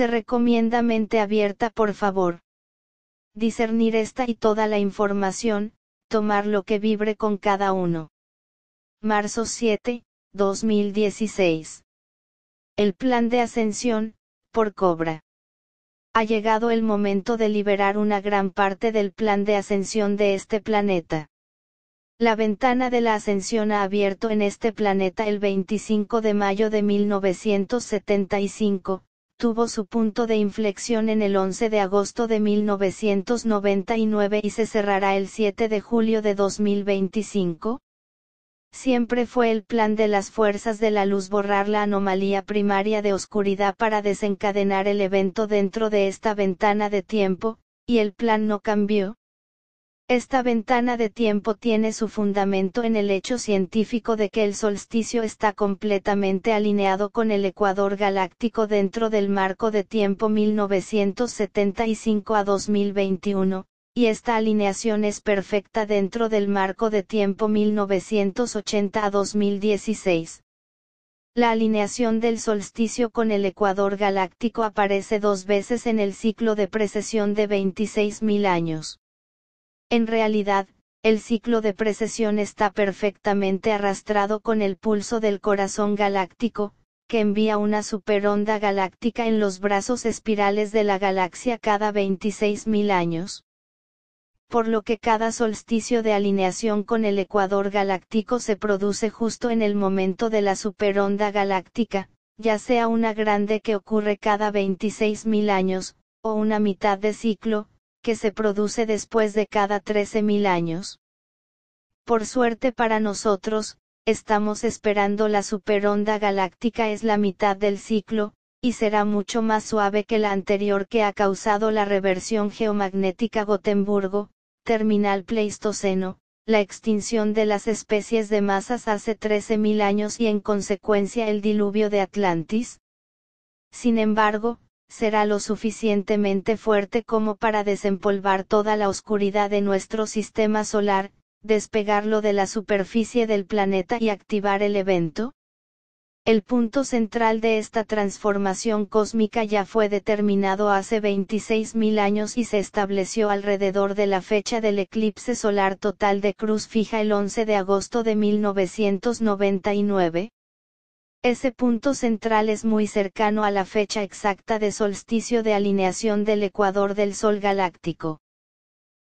Se recomienda mente abierta por favor. Discernir esta y toda la información, tomar lo que vibre con cada uno. Marzo 7, 2016. El plan de ascensión, por Cobra. Ha llegado el momento de liberar una gran parte del plan de ascensión de este planeta. La ventana de la ascensión ha abierto en este planeta el 25 de mayo de 1975, tuvo su punto de inflexión en el 11 de agosto de 1999 y se cerrará el 7 de julio de 2025? Siempre fue el plan de las fuerzas de la luz borrar la anomalía primaria de oscuridad para desencadenar el evento dentro de esta ventana de tiempo, y el plan no cambió, esta ventana de tiempo tiene su fundamento en el hecho científico de que el solsticio está completamente alineado con el ecuador galáctico dentro del marco de tiempo 1975 a 2021, y esta alineación es perfecta dentro del marco de tiempo 1980 a 2016. La alineación del solsticio con el ecuador galáctico aparece dos veces en el ciclo de precesión de 26.000 años. En realidad, el ciclo de precesión está perfectamente arrastrado con el pulso del corazón galáctico, que envía una superonda galáctica en los brazos espirales de la galaxia cada 26.000 años. Por lo que cada solsticio de alineación con el ecuador galáctico se produce justo en el momento de la superonda galáctica, ya sea una grande que ocurre cada 26.000 años, o una mitad de ciclo, que se produce después de cada 13.000 años. Por suerte para nosotros, estamos esperando la superonda galáctica es la mitad del ciclo, y será mucho más suave que la anterior que ha causado la reversión geomagnética Gotemburgo, terminal Pleistoceno, la extinción de las especies de masas hace 13.000 años y en consecuencia el diluvio de Atlantis. Sin embargo, será lo suficientemente fuerte como para desempolvar toda la oscuridad de nuestro sistema solar, despegarlo de la superficie del planeta y activar el evento? El punto central de esta transformación cósmica ya fue determinado hace 26.000 años y se estableció alrededor de la fecha del eclipse solar total de Cruz Fija el 11 de agosto de 1999, ese punto central es muy cercano a la fecha exacta de solsticio de alineación del ecuador del Sol galáctico.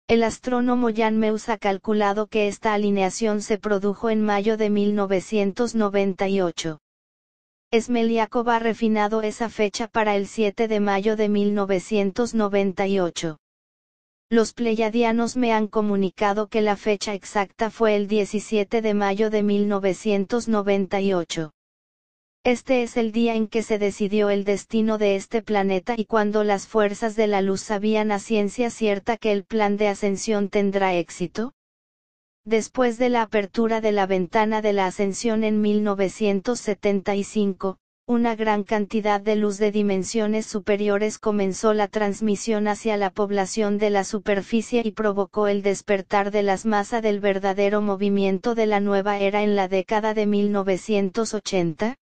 El astrónomo Jan Meus ha calculado que esta alineación se produjo en mayo de 1998. Esmeliakov ha refinado esa fecha para el 7 de mayo de 1998. Los pleyadianos me han comunicado que la fecha exacta fue el 17 de mayo de 1998. Este es el día en que se decidió el destino de este planeta y cuando las fuerzas de la luz sabían a ciencia cierta que el plan de ascensión tendrá éxito. Después de la apertura de la ventana de la ascensión en 1975, una gran cantidad de luz de dimensiones superiores comenzó la transmisión hacia la población de la superficie y provocó el despertar de las masas del verdadero movimiento de la nueva era en la década de 1980.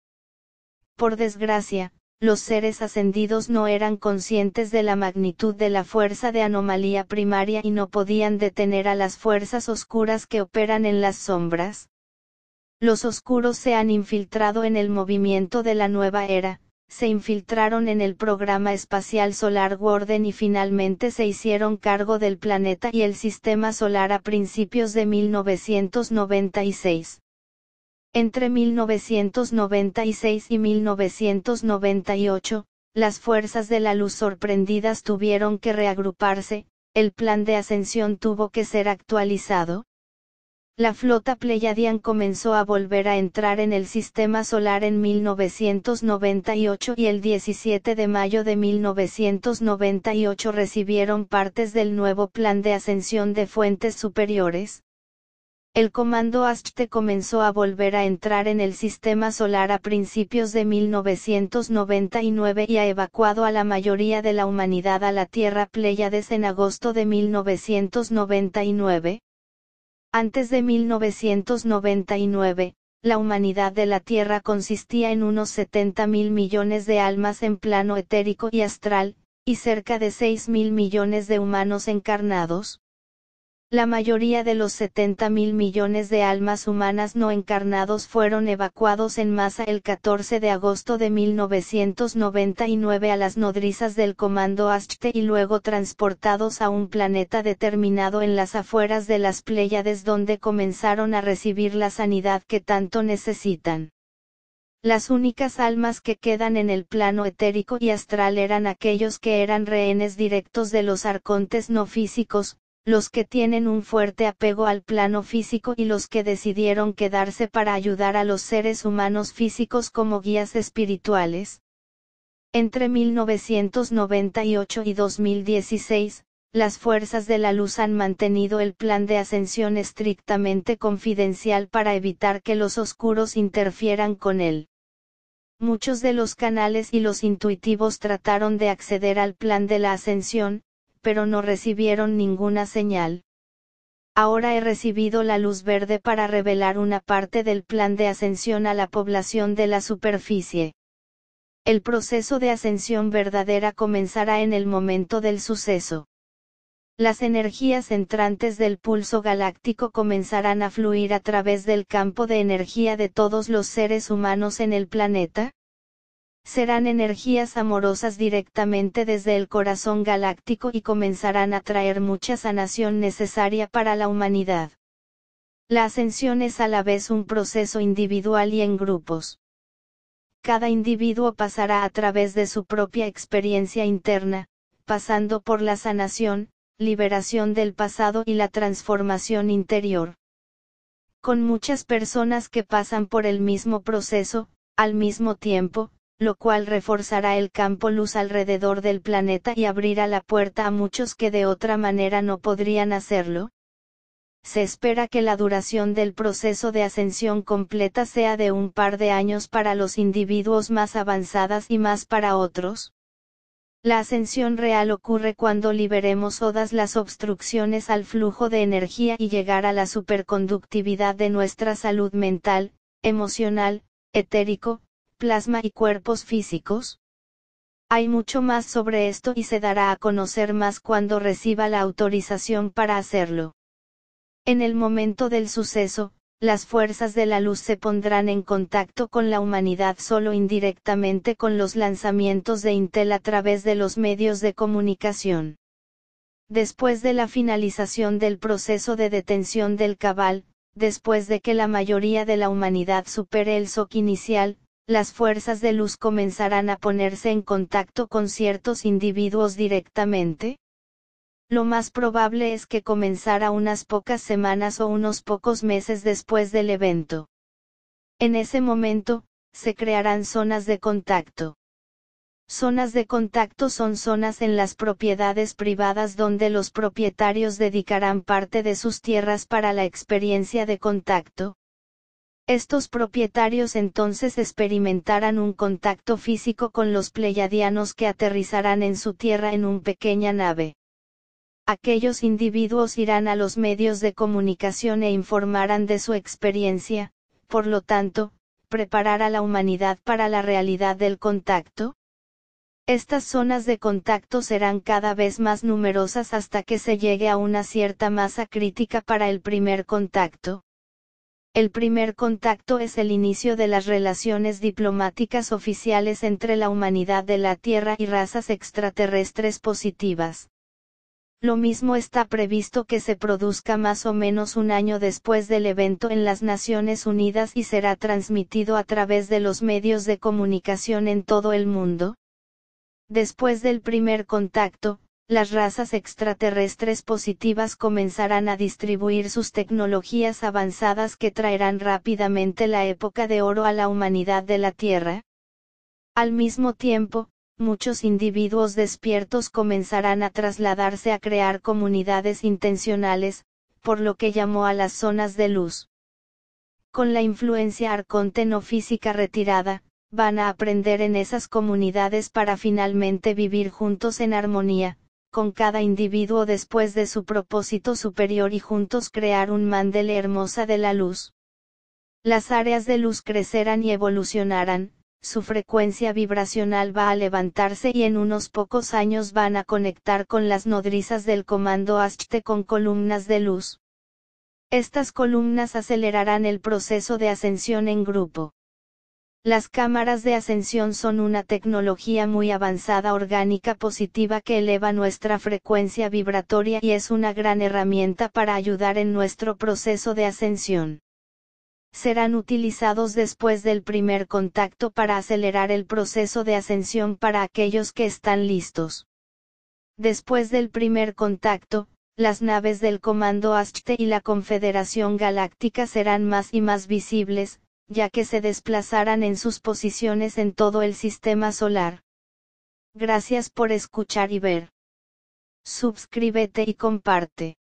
Por desgracia, los seres ascendidos no eran conscientes de la magnitud de la fuerza de anomalía primaria y no podían detener a las fuerzas oscuras que operan en las sombras. Los oscuros se han infiltrado en el movimiento de la nueva era, se infiltraron en el programa espacial solar Warden y finalmente se hicieron cargo del planeta y el sistema solar a principios de 1996. Entre 1996 y 1998, las fuerzas de la luz sorprendidas tuvieron que reagruparse, el plan de ascensión tuvo que ser actualizado. La flota Pleiadian comenzó a volver a entrar en el sistema solar en 1998 y el 17 de mayo de 1998 recibieron partes del nuevo plan de ascensión de fuentes superiores, el comando Azte comenzó a volver a entrar en el sistema solar a principios de 1999 y ha evacuado a la mayoría de la humanidad a la Tierra Pleiades en agosto de 1999. Antes de 1999, la humanidad de la Tierra consistía en unos 70 mil millones de almas en plano etérico y astral, y cerca de 6 mil millones de humanos encarnados. La mayoría de los 70 mil millones de almas humanas no encarnados fueron evacuados en masa el 14 de agosto de 1999 a las nodrizas del Comando Ashte y luego transportados a un planeta determinado en las afueras de las Pléyades donde comenzaron a recibir la sanidad que tanto necesitan. Las únicas almas que quedan en el plano etérico y astral eran aquellos que eran rehenes directos de los arcontes no físicos, los que tienen un fuerte apego al plano físico y los que decidieron quedarse para ayudar a los seres humanos físicos como guías espirituales. Entre 1998 y 2016, las fuerzas de la luz han mantenido el plan de ascensión estrictamente confidencial para evitar que los oscuros interfieran con él. Muchos de los canales y los intuitivos trataron de acceder al plan de la ascensión, pero no recibieron ninguna señal. Ahora he recibido la luz verde para revelar una parte del plan de ascensión a la población de la superficie. El proceso de ascensión verdadera comenzará en el momento del suceso. Las energías entrantes del pulso galáctico comenzarán a fluir a través del campo de energía de todos los seres humanos en el planeta, serán energías amorosas directamente desde el corazón galáctico y comenzarán a traer mucha sanación necesaria para la humanidad. La ascensión es a la vez un proceso individual y en grupos. Cada individuo pasará a través de su propia experiencia interna, pasando por la sanación, liberación del pasado y la transformación interior. Con muchas personas que pasan por el mismo proceso, al mismo tiempo, lo cual reforzará el campo luz alrededor del planeta y abrirá la puerta a muchos que de otra manera no podrían hacerlo. Se espera que la duración del proceso de ascensión completa sea de un par de años para los individuos más avanzadas y más para otros. La ascensión real ocurre cuando liberemos todas las obstrucciones al flujo de energía y llegar a la superconductividad de nuestra salud mental, emocional, etérico, plasma y cuerpos físicos? Hay mucho más sobre esto y se dará a conocer más cuando reciba la autorización para hacerlo. En el momento del suceso, las fuerzas de la luz se pondrán en contacto con la humanidad solo indirectamente con los lanzamientos de Intel a través de los medios de comunicación. Después de la finalización del proceso de detención del cabal, después de que la mayoría de la humanidad supere el shock inicial, las fuerzas de luz comenzarán a ponerse en contacto con ciertos individuos directamente? Lo más probable es que comenzara unas pocas semanas o unos pocos meses después del evento. En ese momento, se crearán zonas de contacto. Zonas de contacto son zonas en las propiedades privadas donde los propietarios dedicarán parte de sus tierras para la experiencia de contacto, estos propietarios entonces experimentarán un contacto físico con los pleyadianos que aterrizarán en su tierra en una pequeña nave. Aquellos individuos irán a los medios de comunicación e informarán de su experiencia, por lo tanto, preparar a la humanidad para la realidad del contacto. Estas zonas de contacto serán cada vez más numerosas hasta que se llegue a una cierta masa crítica para el primer contacto el primer contacto es el inicio de las relaciones diplomáticas oficiales entre la humanidad de la Tierra y razas extraterrestres positivas. Lo mismo está previsto que se produzca más o menos un año después del evento en las Naciones Unidas y será transmitido a través de los medios de comunicación en todo el mundo. Después del primer contacto, las razas extraterrestres positivas comenzarán a distribuir sus tecnologías avanzadas que traerán rápidamente la época de oro a la humanidad de la Tierra? Al mismo tiempo, muchos individuos despiertos comenzarán a trasladarse a crear comunidades intencionales, por lo que llamó a las zonas de luz. Con la influencia arconte no física retirada, van a aprender en esas comunidades para finalmente vivir juntos en armonía, con cada individuo después de su propósito superior y juntos crear un mandele hermosa de la luz. Las áreas de luz crecerán y evolucionarán, su frecuencia vibracional va a levantarse y en unos pocos años van a conectar con las nodrizas del comando Ashte con columnas de luz. Estas columnas acelerarán el proceso de ascensión en grupo. Las cámaras de ascensión son una tecnología muy avanzada orgánica positiva que eleva nuestra frecuencia vibratoria y es una gran herramienta para ayudar en nuestro proceso de ascensión serán utilizados después del primer contacto para acelerar el proceso de ascensión para aquellos que están listos. Después del primer contacto, las naves del Comando Ashte y la Confederación Galáctica serán más y más visibles, ya que se desplazaran en sus posiciones en todo el sistema solar. Gracias por escuchar y ver. Suscríbete y comparte.